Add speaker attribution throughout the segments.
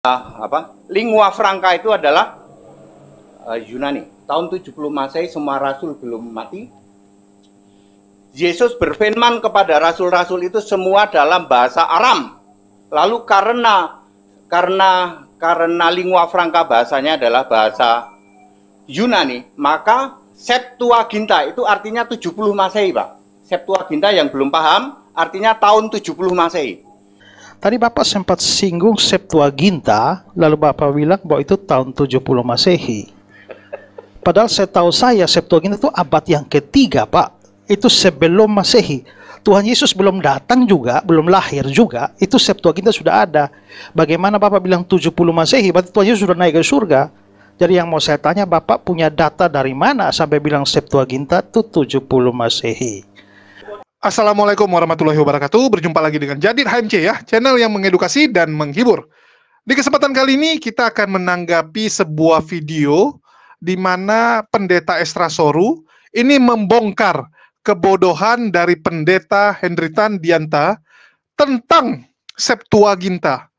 Speaker 1: uh, apa lingua franca itu adalah uh, Yunani. Tahun 70 Masehi semua rasul belum mati. Yesus berfirman kepada rasul-rasul itu semua dalam bahasa Aram. Lalu karena karena karena lingua franca bahasanya adalah bahasa Yunani, maka Septuaginta itu artinya 70 Masehi, Pak. Septuaginta yang belum paham artinya tahun 70 Masehi.
Speaker 2: Tadi Bapak sempat singgung Septuaginta, lalu Bapak bilang bahwa itu tahun 70 Masehi. Padahal saya tahu saya Septuaginta itu abad yang ketiga, Pak. Itu sebelum Masehi. Tuhan Yesus belum datang juga, belum lahir juga, itu Septuaginta sudah ada. Bagaimana Bapak bilang 70 Masehi, berarti Tuhan Yesus sudah naik ke surga. Jadi yang mau saya tanya, Bapak punya data dari mana sampai bilang Septuaginta itu 70 Masehi?
Speaker 3: Assalamualaikum warahmatullahi wabarakatuh. Berjumpa lagi dengan Jadid HMC ya, channel yang mengedukasi dan menghibur. Di kesempatan kali ini kita akan menanggapi sebuah video di mana pendeta Estra Soru ini membongkar kebodohan dari pendeta Hendritan Dianta tentang Septuaginta.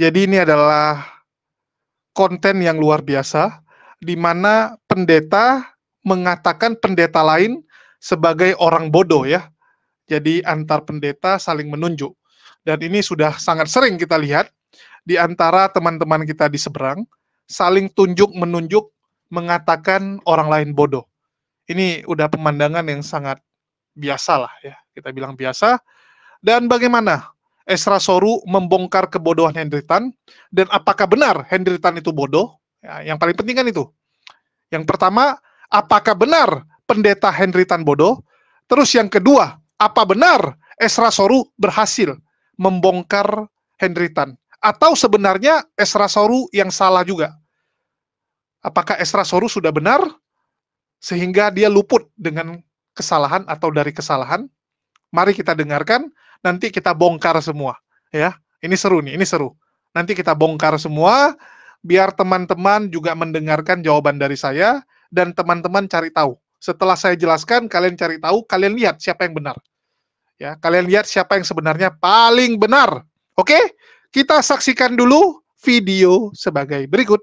Speaker 3: Jadi ini adalah konten yang luar biasa di mana pendeta mengatakan pendeta lain sebagai orang bodoh ya jadi antar pendeta saling menunjuk. Dan ini sudah sangat sering kita lihat di antara teman-teman kita di seberang saling tunjuk menunjuk mengatakan orang lain bodoh. Ini udah pemandangan yang sangat biasa lah ya, kita bilang biasa. Dan bagaimana Esra Soru membongkar kebodohan Hendritan dan apakah benar Hendritan itu bodoh? Ya, yang paling penting kan itu. Yang pertama, apakah benar pendeta Hendritan bodoh? Terus yang kedua, apa benar Esra Soru berhasil membongkar Henry Tan? Atau sebenarnya Esra Soru yang salah juga? Apakah Esra Soru sudah benar sehingga dia luput dengan kesalahan atau dari kesalahan? Mari kita dengarkan, nanti kita bongkar semua. Ya, ini seru nih, ini seru. Nanti kita bongkar semua, biar teman-teman juga mendengarkan jawaban dari saya dan teman-teman cari tahu setelah saya jelaskan, kalian cari tahu, kalian lihat siapa yang benar. Ya, kalian lihat siapa yang sebenarnya paling benar. Oke? Kita saksikan dulu video sebagai berikut.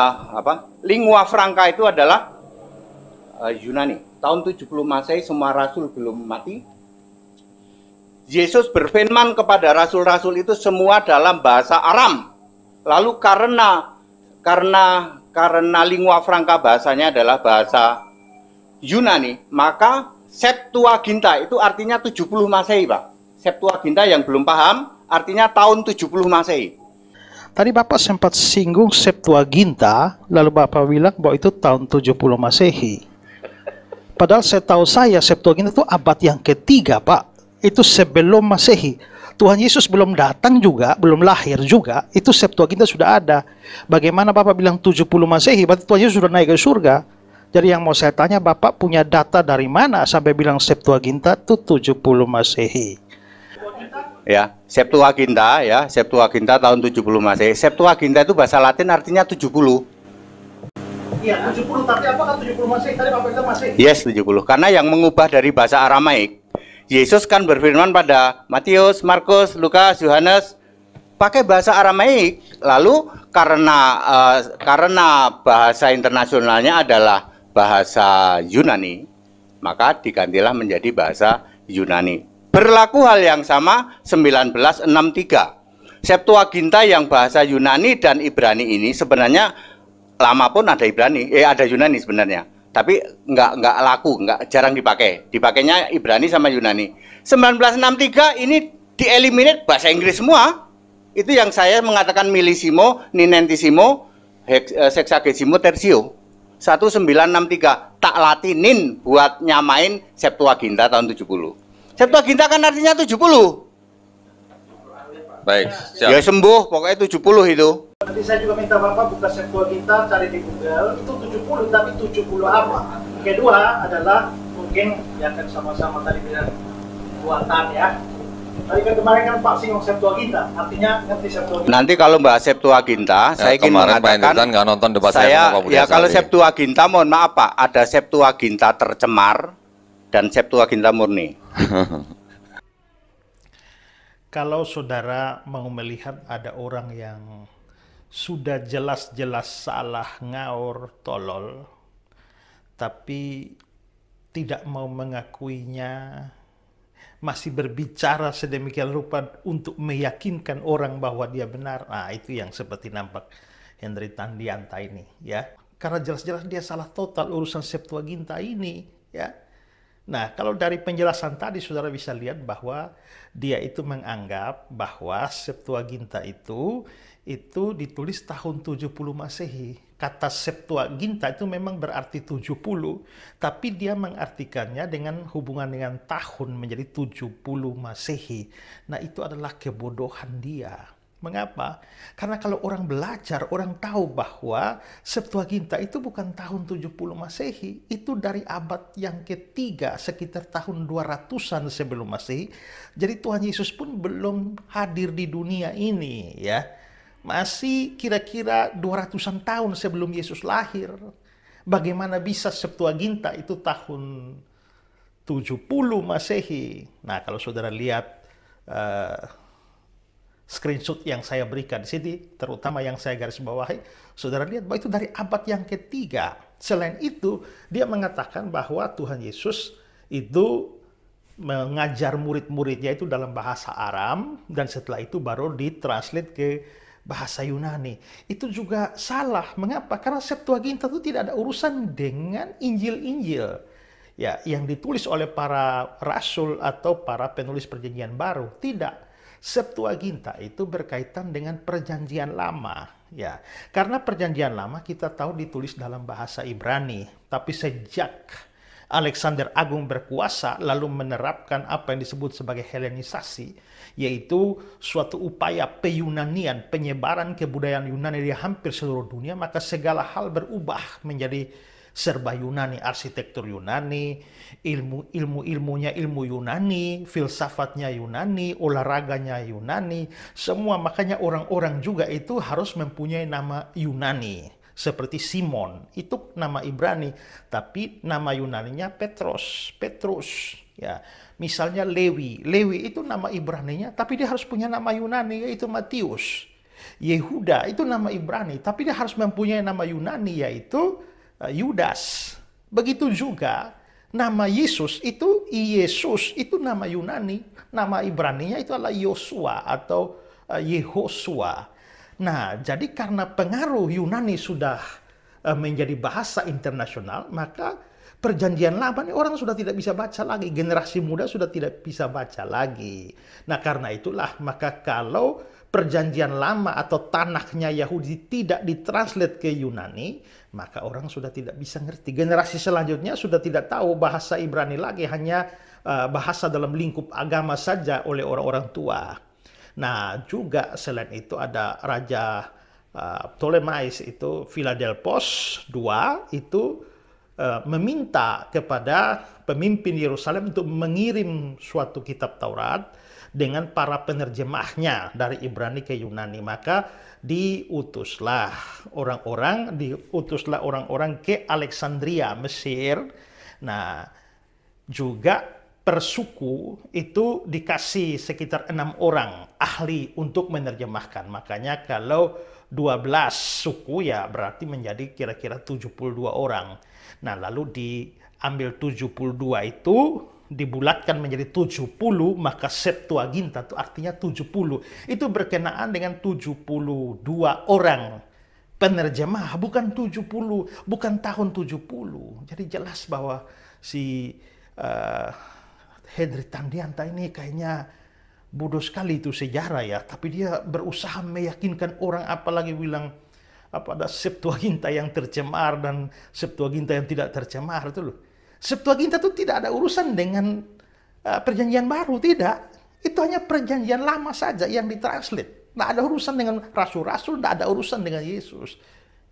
Speaker 1: Uh, apa? Lingua franca itu adalah uh, Yunani. Tahun 70 Masehi semua rasul belum mati, Yesus berfirman kepada rasul-rasul itu semua dalam bahasa Aram. Lalu karena karena karena lingua franca bahasanya adalah bahasa Yunani, maka Septuaginta itu artinya 70 Masehi, Pak. Septuaginta yang belum paham artinya tahun 70 Masehi.
Speaker 2: Tadi Bapak sempat singgung Septuaginta, lalu Bapak bilang bahwa itu tahun 70 Masehi. Padahal saya tahu saya Septuaginta itu abad yang ketiga, Pak. Itu sebelum Masehi Tuhan Yesus belum datang juga, belum lahir juga, itu Septuaginta sudah ada. Bagaimana Bapak bilang 70 Masehi, berarti Tuhan Yesus sudah naik ke surga. Jadi yang mau saya tanya, Bapak punya data dari mana sampai bilang Septuaginta itu 70 Masehi?
Speaker 1: Ya, Septuaginta ya, Septuaginta tahun 70 Masehi. Septuaginta itu bahasa Latin artinya 70.
Speaker 2: Iya, 70, tapi apakah 70 Masehi? Tadi Bapak bilang Masehi.
Speaker 1: Yes, 70. Karena yang mengubah dari bahasa Aramaik Yesus kan berfirman pada Matius, Markus, Lukas, Yohanes pakai bahasa Aramaik. Lalu karena uh, karena bahasa internasionalnya adalah bahasa Yunani, maka digantilah menjadi bahasa Yunani. Berlaku hal yang sama 1963. Septuaginta yang bahasa Yunani dan Ibrani ini sebenarnya lama pun ada Ibrani, eh ada Yunani sebenarnya tapi nggak nggak laku, nggak jarang dipakai. Dipakainya Ibrani sama Yunani. 1963 ini dieliminir bahasa Inggris semua. Itu yang saya mengatakan milisimo, ninentisimo, eh, sexagesimo, tersio. 1963 tak latinin buat nyamain Septuaginta tahun 70. Septuaginta kan artinya 70. Baik. Ya, siap. Ya sembuh, pokoknya 70 itu. Nanti
Speaker 2: saya juga minta Bapak buka sektor kita cari di Google, itu 70 tapi 70 apa? Kedua adalah mungkin ya kan sama-sama tadi bilang buatan ya. Tadi kan kemarin kan Pak singgung Septuaginta, artinya nanti Septuaginta.
Speaker 1: Nanti kalau Mbak Septuaginta, ya, saya ingin mengatakan Pak nggak nonton debat saya, saya ya kalau Septuaginta mohon maaf Pak, ada Septuaginta tercemar dan Septuaginta murni.
Speaker 2: kalau saudara mau melihat ada orang yang sudah jelas-jelas salah, ngaur, tolol, tapi tidak mau mengakuinya, masih berbicara sedemikian rupa untuk meyakinkan orang bahwa dia benar. Nah, itu yang seperti nampak Henry Tandianta ini, ya. Karena jelas-jelas dia salah total urusan Septuaginta ini, ya Nah, kalau dari penjelasan tadi saudara bisa lihat bahwa dia itu menganggap bahwa Septuaginta itu itu ditulis tahun 70 Masehi. Kata Septuaginta itu memang berarti 70, tapi dia mengartikannya dengan hubungan dengan tahun menjadi 70 Masehi. Nah, itu adalah kebodohan dia. Mengapa? Karena kalau orang belajar, orang tahu bahwa Septuaginta itu bukan tahun 70 Masehi, itu dari abad yang ketiga sekitar tahun 200-an sebelum Masehi. Jadi Tuhan Yesus pun belum hadir di dunia ini ya. Masih kira-kira 200-an tahun sebelum Yesus lahir. Bagaimana bisa Septuaginta itu tahun 70 Masehi? Nah, kalau saudara lihat uh, screenshot yang saya berikan di sini, terutama yang saya garis bawahi, saudara lihat bahwa itu dari abad yang ketiga. Selain itu, dia mengatakan bahwa Tuhan Yesus itu mengajar murid-muridnya itu dalam bahasa Aram dan setelah itu baru ditranslate ke bahasa Yunani. Itu juga salah. Mengapa? Karena Septuaginta itu tidak ada urusan dengan Injil-Injil ya yang ditulis oleh para rasul atau para penulis perjanjian baru. Tidak. Septuaginta itu berkaitan dengan perjanjian lama, ya. Karena perjanjian lama kita tahu ditulis dalam bahasa Ibrani, tapi sejak Alexander Agung berkuasa lalu menerapkan apa yang disebut sebagai Helenisasi, yaitu suatu upaya peyunanian, penyebaran kebudayaan Yunani di hampir seluruh dunia, maka segala hal berubah menjadi serba Yunani, arsitektur Yunani, ilmu ilmu ilmunya ilmu Yunani, filsafatnya Yunani, olahraganya Yunani, semua makanya orang-orang juga itu harus mempunyai nama Yunani seperti Simon itu nama Ibrani tapi nama Yunaninya Petros Petrus ya misalnya Lewi Lewi itu nama Ibraninya tapi dia harus punya nama Yunani yaitu Matius Yehuda itu nama Ibrani tapi dia harus mempunyai nama Yunani yaitu Eh, Yudas. Begitu juga nama Yesus itu Yesus itu nama Yunani, nama Ibrani-nya itu adalah Yosua atau eh, Yehosua. Nah, jadi karena pengaruh Yunani sudah eh, menjadi bahasa internasional, maka perjanjian lama ini orang sudah tidak bisa baca lagi, generasi muda sudah tidak bisa baca lagi. Nah, karena itulah maka kalau perjanjian lama atau tanahnya Yahudi tidak ditranslate ke Yunani, maka orang sudah tidak bisa ngerti. Generasi selanjutnya sudah tidak tahu bahasa Ibrani lagi, hanya eh, bahasa dalam lingkup agama saja oleh orang-orang tua. Nah, juga selain itu ada Raja eh, Ptolemais itu Philadelphos II itu eh, meminta kepada pemimpin Yerusalem untuk mengirim suatu kitab Taurat dengan para penerjemahnya dari Ibrani ke Yunani. Maka diutuslah orang-orang, diutuslah orang-orang ke Alexandria, Mesir. Nah, juga persuku itu dikasih sekitar enam orang ahli untuk menerjemahkan. Makanya kalau 12 suku ya berarti menjadi kira-kira 72 orang. Nah, lalu diambil 72 itu dibulatkan menjadi 70 maka Septuaginta itu artinya 70 itu berkenaan dengan 72 orang penerjemah bukan 70 bukan tahun 70 jadi jelas bahwa si uh, Henry Tandianta ini kayaknya bodoh sekali itu sejarah ya tapi dia berusaha meyakinkan orang apalagi bilang apa ada Septuaginta yang tercemar dan Septuaginta yang tidak tercemar itu loh Septuaginta kita tidak ada urusan dengan eh, perjanjian baru, tidak. Itu hanya perjanjian lama saja yang ditranslate. Tidak ada urusan dengan rasul-rasul, tidak ada urusan dengan Yesus.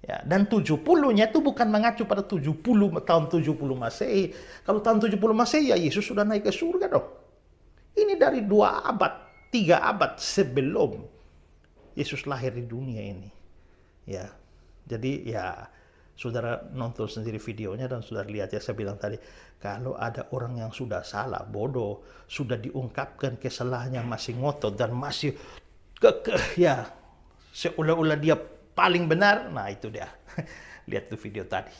Speaker 2: Ya, dan 70-nya itu bukan mengacu pada 70 tahun 70 Masehi. Kalau tahun 70 Masehi ya Yesus sudah naik ke surga dong. Ini dari dua abad, tiga abad sebelum Yesus lahir di dunia ini. Ya. Jadi ya Saudara nonton sendiri videonya dan saudara lihat ya saya bilang tadi, kalau ada orang yang sudah salah, bodoh, sudah diungkapkan kesalahannya masih ngotot dan masih kekeh ya, seolah-olah dia paling benar, nah itu dia. lihat tuh video tadi.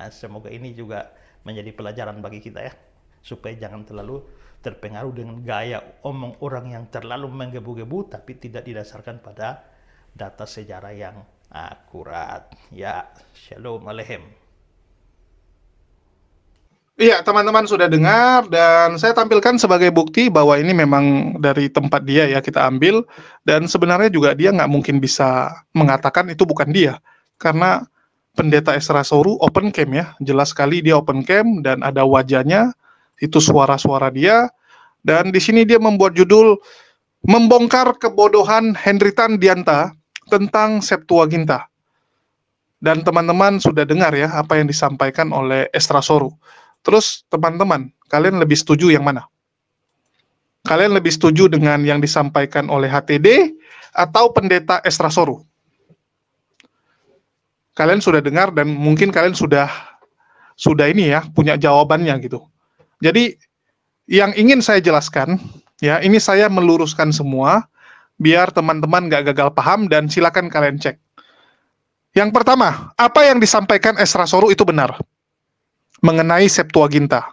Speaker 2: Nah, semoga ini juga menjadi pelajaran bagi kita ya, supaya jangan terlalu terpengaruh dengan gaya omong orang yang terlalu menggebu-gebu tapi tidak didasarkan pada data sejarah yang Akurat. Ya, shalom alehem.
Speaker 3: Iya, teman-teman sudah dengar dan saya tampilkan sebagai bukti bahwa ini memang dari tempat dia ya kita ambil dan sebenarnya juga dia nggak mungkin bisa mengatakan itu bukan dia karena pendeta Esra Soru open cam ya, jelas sekali dia open cam dan ada wajahnya, itu suara-suara dia dan di sini dia membuat judul membongkar kebodohan Henry Tan Dianta tentang Septuaginta. Dan teman-teman sudah dengar ya apa yang disampaikan oleh Estrasoru. Terus teman-teman, kalian lebih setuju yang mana? Kalian lebih setuju dengan yang disampaikan oleh HTD atau pendeta Estrasoru? Kalian sudah dengar dan mungkin kalian sudah sudah ini ya punya jawabannya gitu. Jadi yang ingin saya jelaskan ya ini saya meluruskan semua biar teman-teman gak gagal paham dan silakan kalian cek. Yang pertama, apa yang disampaikan Esra Soru itu benar mengenai Septuaginta.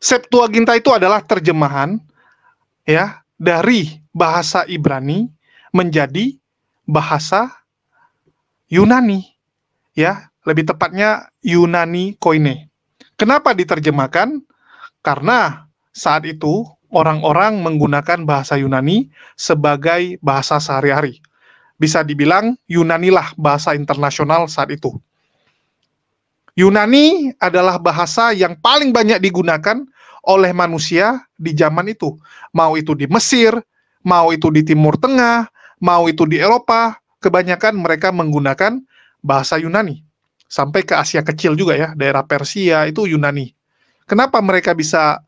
Speaker 3: Septuaginta itu adalah terjemahan ya dari bahasa Ibrani menjadi bahasa Yunani ya, lebih tepatnya Yunani Koine. Kenapa diterjemahkan? Karena saat itu orang-orang menggunakan bahasa Yunani sebagai bahasa sehari-hari. Bisa dibilang Yunani Yunanilah bahasa internasional saat itu. Yunani adalah bahasa yang paling banyak digunakan oleh manusia di zaman itu. Mau itu di Mesir, mau itu di Timur Tengah, mau itu di Eropa, kebanyakan mereka menggunakan bahasa Yunani. Sampai ke Asia Kecil juga ya, daerah Persia itu Yunani. Kenapa mereka bisa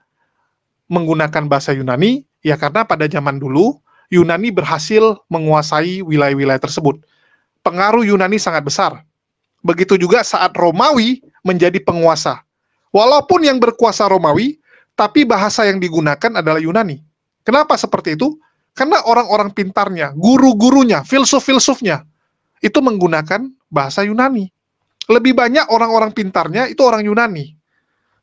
Speaker 3: menggunakan bahasa Yunani? Ya karena pada zaman dulu Yunani berhasil menguasai wilayah-wilayah tersebut. Pengaruh Yunani sangat besar. Begitu juga saat Romawi menjadi penguasa. Walaupun yang berkuasa Romawi, tapi bahasa yang digunakan adalah Yunani. Kenapa seperti itu? Karena orang-orang pintarnya, guru-gurunya, filsuf-filsufnya, itu menggunakan bahasa Yunani. Lebih banyak orang-orang pintarnya itu orang Yunani.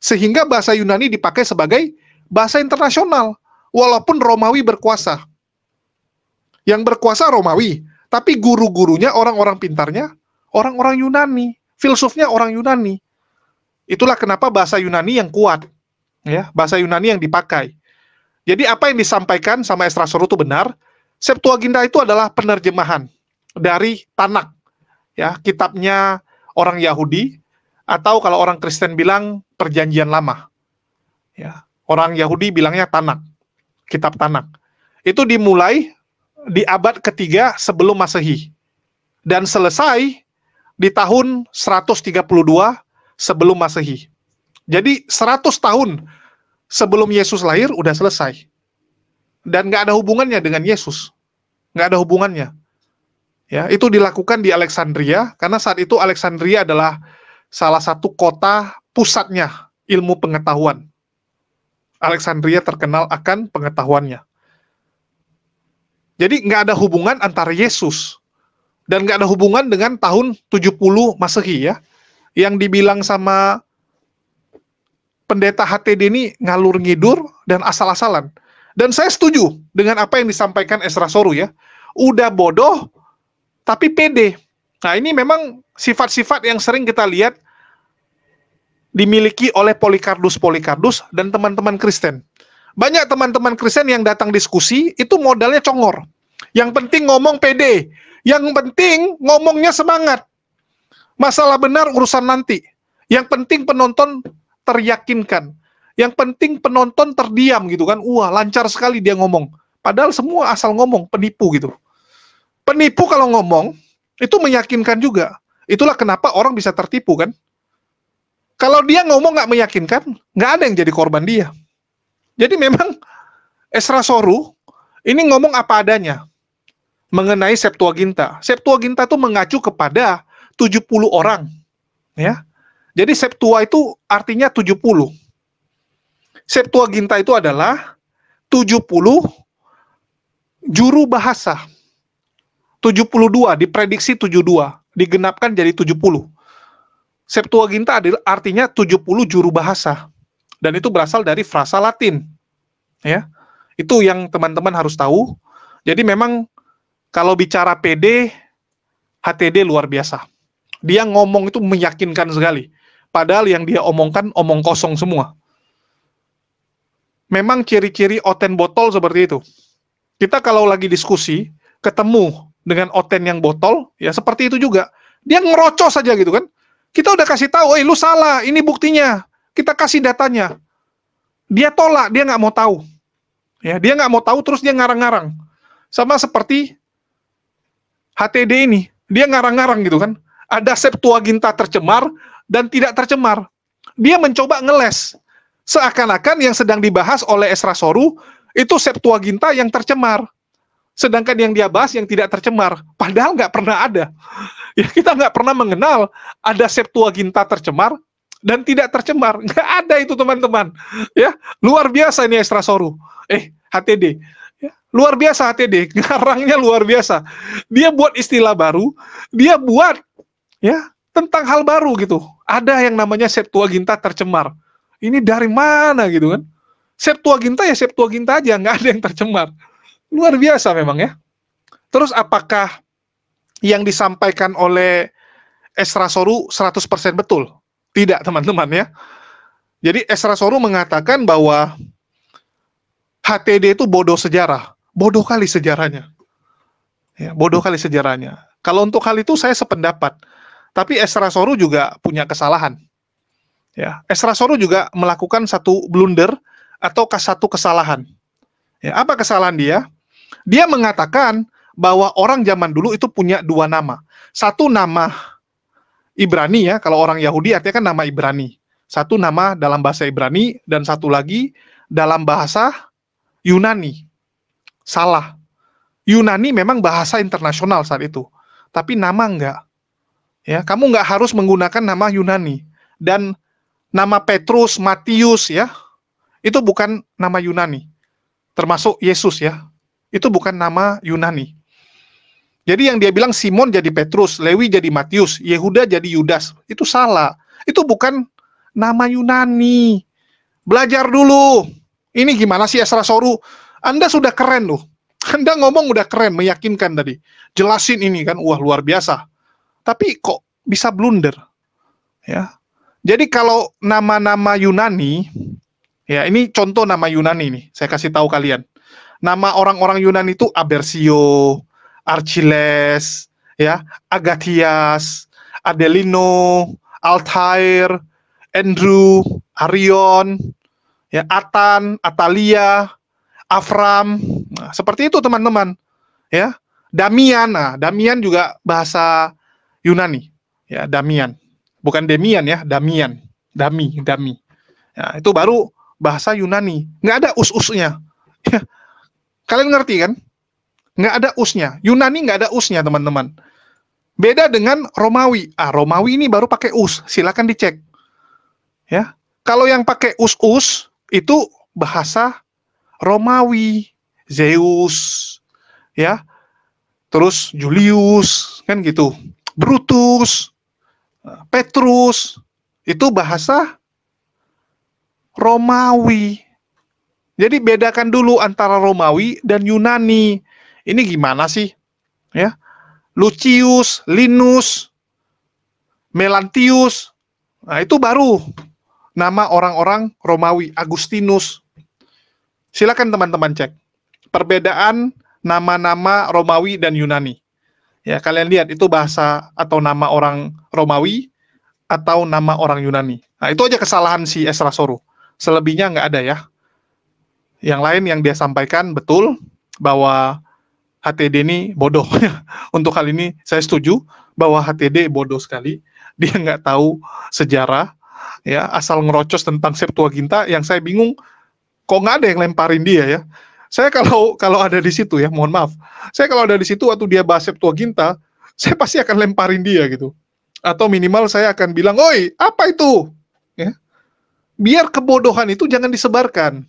Speaker 3: Sehingga bahasa Yunani dipakai sebagai bahasa internasional walaupun Romawi berkuasa. Yang berkuasa Romawi, tapi guru-gurunya orang-orang pintarnya orang-orang Yunani, filsufnya orang Yunani. Itulah kenapa bahasa Yunani yang kuat, ya, bahasa Yunani yang dipakai. Jadi apa yang disampaikan sama Estrasoro itu benar. Septuaginta itu adalah penerjemahan dari Tanak, ya, kitabnya orang Yahudi atau kalau orang Kristen bilang perjanjian lama. Ya orang Yahudi bilangnya Tanak, kitab Tanak. Itu dimulai di abad ketiga sebelum Masehi dan selesai di tahun 132 sebelum Masehi. Jadi 100 tahun sebelum Yesus lahir udah selesai. Dan nggak ada hubungannya dengan Yesus. Nggak ada hubungannya. Ya, itu dilakukan di Alexandria karena saat itu Alexandria adalah salah satu kota pusatnya ilmu pengetahuan. Alexandria terkenal akan pengetahuannya. Jadi nggak ada hubungan antara Yesus dan nggak ada hubungan dengan tahun 70 Masehi ya. Yang dibilang sama pendeta HTD ini ngalur ngidur dan asal-asalan. Dan saya setuju dengan apa yang disampaikan Esra Soru ya. Udah bodoh tapi pede. Nah, ini memang sifat-sifat yang sering kita lihat dimiliki oleh Polikardus Polikardus dan teman-teman Kristen. Banyak teman-teman Kristen yang datang diskusi itu modalnya congor. Yang penting ngomong pede, yang penting ngomongnya semangat. Masalah benar urusan nanti. Yang penting penonton teryakinkan. Yang penting penonton terdiam gitu kan. Wah, lancar sekali dia ngomong. Padahal semua asal ngomong, penipu gitu. Penipu kalau ngomong itu meyakinkan juga. Itulah kenapa orang bisa tertipu kan. Kalau dia ngomong nggak meyakinkan, nggak ada yang jadi korban dia. Jadi memang Esra Soru ini ngomong apa adanya mengenai Septuaginta. Septuaginta itu mengacu kepada 70 orang. ya. Jadi Septua itu artinya 70. Septuaginta itu adalah 70 juru bahasa. 72, diprediksi 72, digenapkan jadi 70. Septuaginta adalah artinya 70 juru bahasa dan itu berasal dari frasa Latin. Ya. Itu yang teman-teman harus tahu. Jadi memang kalau bicara PD HTD luar biasa. Dia ngomong itu meyakinkan sekali. Padahal yang dia omongkan omong kosong semua. Memang ciri-ciri oten botol seperti itu. Kita kalau lagi diskusi, ketemu dengan oten yang botol, ya seperti itu juga. Dia ngerocos saja gitu kan kita udah kasih tahu, eh lu salah, ini buktinya. Kita kasih datanya. Dia tolak, dia nggak mau tahu. Ya, dia nggak mau tahu, terus dia ngarang-ngarang. Sama seperti HTD ini, dia ngarang-ngarang gitu kan. Ada Septuaginta tercemar dan tidak tercemar. Dia mencoba ngeles. Seakan-akan yang sedang dibahas oleh Esra Soru, itu Septuaginta yang tercemar sedangkan yang dia bahas yang tidak tercemar, padahal nggak pernah ada. Ya kita nggak pernah mengenal ada Septuaginta tercemar dan tidak tercemar, nggak ada itu teman-teman. Ya luar biasa ini Estrasoru. Eh HTD. Ya, luar biasa HTD, ngarangnya luar biasa. Dia buat istilah baru, dia buat ya tentang hal baru gitu. Ada yang namanya Septuaginta tercemar. Ini dari mana gitu kan? Septuaginta ya Septuaginta aja, nggak ada yang tercemar. Luar biasa memang ya. Terus apakah yang disampaikan oleh Esra Soru 100% betul? Tidak, teman-teman ya. Jadi Esra Soru mengatakan bahwa HTD itu bodoh sejarah. Bodoh kali sejarahnya. Ya, bodoh kali sejarahnya. Kalau untuk hal itu saya sependapat. Tapi Esra Soru juga punya kesalahan. Ya, Esra Soru juga melakukan satu blunder atau satu kesalahan. Ya, apa kesalahan dia? Dia mengatakan bahwa orang zaman dulu itu punya dua nama. Satu nama Ibrani ya, kalau orang Yahudi artinya kan nama Ibrani. Satu nama dalam bahasa Ibrani dan satu lagi dalam bahasa Yunani. Salah. Yunani memang bahasa internasional saat itu, tapi nama enggak. Ya, kamu enggak harus menggunakan nama Yunani dan nama Petrus, Matius ya. Itu bukan nama Yunani. Termasuk Yesus ya itu bukan nama Yunani. Jadi yang dia bilang Simon jadi Petrus, Lewi jadi Matius, Yehuda jadi Yudas, itu salah. Itu bukan nama Yunani. Belajar dulu. Ini gimana sih Esra Soru? Anda sudah keren loh. Anda ngomong udah keren, meyakinkan tadi. Jelasin ini kan, wah luar biasa. Tapi kok bisa blunder? Ya. Jadi kalau nama-nama Yunani, ya ini contoh nama Yunani nih, saya kasih tahu kalian nama orang-orang Yunani itu Abersio, Archiles, ya, Agathias, Adelino, Altair, Andrew, Arion, ya, Atan, Atalia, Afram. Nah, seperti itu teman-teman. Ya. Damian. Nah, Damian juga bahasa Yunani. Ya, Damian. Bukan Demian ya, Damian. Dami, Dami. Ya, itu baru bahasa Yunani. Nggak ada us-usnya. Kalian ngerti kan? Nggak ada usnya. Yunani nggak ada usnya, teman-teman. Beda dengan Romawi. Ah, Romawi ini baru pakai us. Silakan dicek. Ya. Kalau yang pakai us-us itu bahasa Romawi, Zeus, ya. Terus Julius, kan gitu. Brutus, Petrus, itu bahasa Romawi. Jadi bedakan dulu antara Romawi dan Yunani. Ini gimana sih? Ya. Lucius, Linus, Melantius. Nah, itu baru nama orang-orang Romawi, Agustinus. Silakan teman-teman cek perbedaan nama-nama Romawi dan Yunani. Ya, kalian lihat itu bahasa atau nama orang Romawi atau nama orang Yunani. Nah, itu aja kesalahan si Esra Soru. Selebihnya nggak ada ya yang lain yang dia sampaikan betul bahwa HTD ini bodoh. Untuk hal ini saya setuju bahwa HTD bodoh sekali. Dia nggak tahu sejarah, ya asal ngerocos tentang Septuaginta yang saya bingung kok nggak ada yang lemparin dia ya. Saya kalau kalau ada di situ ya, mohon maaf. Saya kalau ada di situ waktu dia bahas Septuaginta, saya pasti akan lemparin dia gitu. Atau minimal saya akan bilang, "Oi, apa itu?" ya. Biar kebodohan itu jangan disebarkan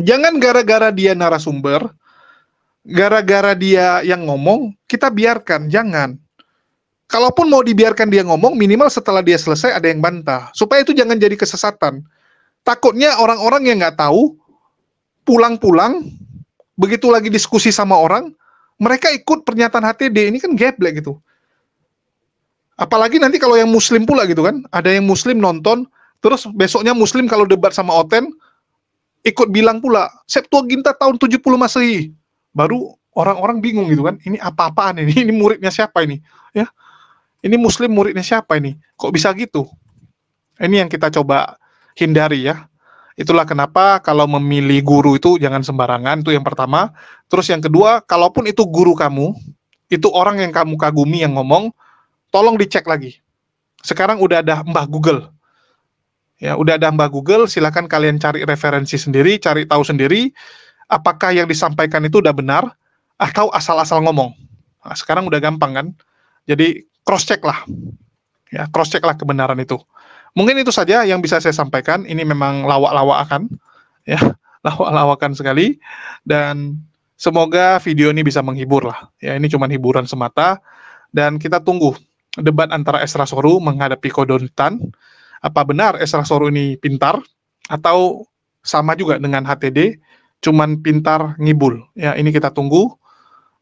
Speaker 3: jangan gara-gara dia narasumber, gara-gara dia yang ngomong, kita biarkan, jangan. Kalaupun mau dibiarkan dia ngomong, minimal setelah dia selesai ada yang bantah. Supaya itu jangan jadi kesesatan. Takutnya orang-orang yang nggak tahu, pulang-pulang, begitu lagi diskusi sama orang, mereka ikut pernyataan HTD, ini kan geblek gitu. Apalagi nanti kalau yang muslim pula gitu kan, ada yang muslim nonton, terus besoknya muslim kalau debat sama Oten, ikut bilang pula Septuaginta tahun 70 Masehi. Baru orang-orang bingung gitu kan, ini apa-apaan ini? Ini muridnya siapa ini? Ya. Ini muslim muridnya siapa ini? Kok bisa gitu? Ini yang kita coba hindari ya. Itulah kenapa kalau memilih guru itu jangan sembarangan, itu yang pertama. Terus yang kedua, kalaupun itu guru kamu, itu orang yang kamu kagumi yang ngomong, tolong dicek lagi. Sekarang udah ada Mbah Google. Ya, udah ada Mbak Google, silahkan kalian cari referensi sendiri, cari tahu sendiri apakah yang disampaikan itu udah benar atau asal-asal ngomong. Nah, sekarang udah gampang kan? Jadi cross check lah. Ya, cross check lah kebenaran itu. Mungkin itu saja yang bisa saya sampaikan. Ini memang lawak-lawakan. Ya, lawak-lawakan sekali dan semoga video ini bisa menghibur lah. Ya, ini cuma hiburan semata dan kita tunggu debat antara Esra Soru menghadapi Kodontan apa benar Esra soru ini pintar atau sama juga dengan HTD cuman pintar ngibul ya ini kita tunggu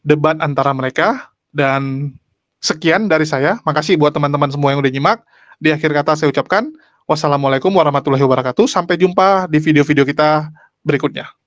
Speaker 3: debat antara mereka dan sekian dari saya makasih buat teman-teman semua yang udah nyimak di akhir kata saya ucapkan wassalamualaikum warahmatullahi wabarakatuh sampai jumpa di video-video kita berikutnya